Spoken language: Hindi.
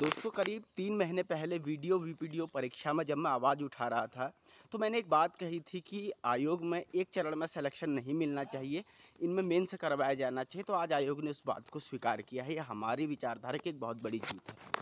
दोस्तों करीब तीन महीने पहले वीडियो वीपीडीओ परीक्षा में जब मैं आवाज़ उठा रहा था तो मैंने एक बात कही थी कि आयोग में एक चरण में सिलेक्शन नहीं मिलना चाहिए इनमें मेन से करवाया जाना चाहिए तो आज आयोग ने उस बात को स्वीकार किया है यह हमारी विचारधारा की एक बहुत बड़ी जीत है